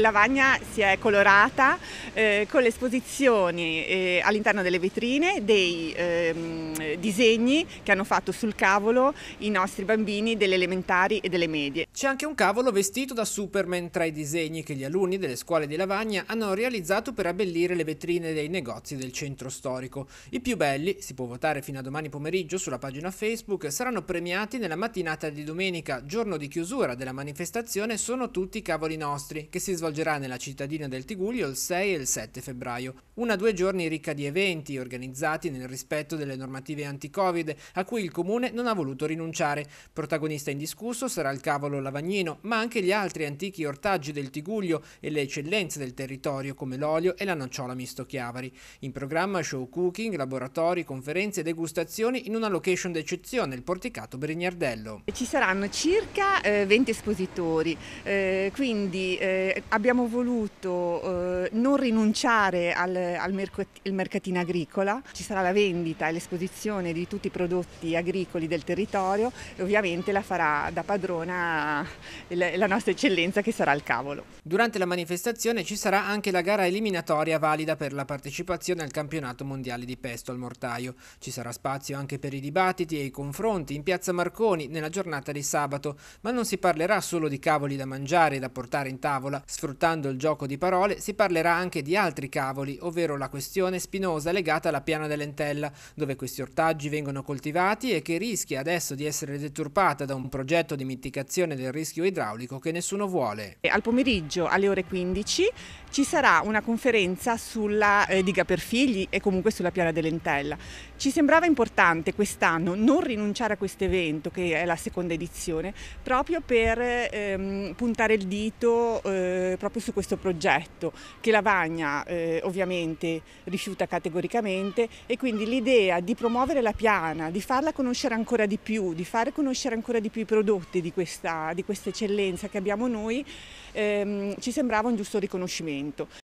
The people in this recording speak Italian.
La lavagna si è colorata eh, con le esposizioni eh, all'interno delle vetrine dei ehm, disegni che hanno fatto sul cavolo i nostri bambini delle elementari e delle medie. C'è anche un cavolo vestito da Superman tra i disegni che gli alunni delle scuole di Lavagna hanno realizzato per abbellire le vetrine dei negozi del centro storico. I più belli, si può votare fino a domani pomeriggio sulla pagina Facebook, saranno premiati nella mattinata di domenica, giorno di chiusura della manifestazione Sono tutti cavoli nostri, che si svolgono svolgerà nella cittadina del Tiguglio il 6 e il 7 febbraio. Una due giorni ricca di eventi organizzati nel rispetto delle normative anti-Covid a cui il comune non ha voluto rinunciare. Protagonista indiscusso sarà il cavolo lavagnino, ma anche gli altri antichi ortaggi del Tiguglio e le eccellenze del territorio come l'olio e la nocciola misto Chiavari. In programma show cooking, laboratori, conferenze e degustazioni in una location d'eccezione, il porticato Brignardello. Ci saranno circa eh, 20 espositori, eh, quindi eh, abbiamo voluto eh, non rinunciare al, al mercatino agricola, ci sarà la vendita e l'esposizione di tutti i prodotti agricoli del territorio e ovviamente la farà da padrona la nostra eccellenza che sarà il cavolo. Durante la manifestazione ci sarà anche la gara eliminatoria valida per la partecipazione al campionato mondiale di pesto al mortaio. Ci sarà spazio anche per i dibattiti e i confronti in piazza Marconi nella giornata di sabato, ma non si parlerà solo di cavoli da mangiare e da portare in tavola, sfruttando sfruttando il gioco di parole, si parlerà anche di altri cavoli, ovvero la questione spinosa legata alla piana dell'entella, dove questi ortaggi vengono coltivati e che rischia adesso di essere deturpata da un progetto di mitigazione del rischio idraulico che nessuno vuole. Al pomeriggio alle ore 15 ci sarà una conferenza sulla eh, diga per figli e comunque sulla piana dell'entella. Ci sembrava importante quest'anno non rinunciare a questo evento, che è la seconda edizione, proprio per ehm, puntare il dito eh, proprio su questo progetto che Lavagna eh, ovviamente rifiuta categoricamente e quindi l'idea di promuovere la piana, di farla conoscere ancora di più, di far conoscere ancora di più i prodotti di questa, di questa eccellenza che abbiamo noi ehm, ci sembrava un giusto riconoscimento.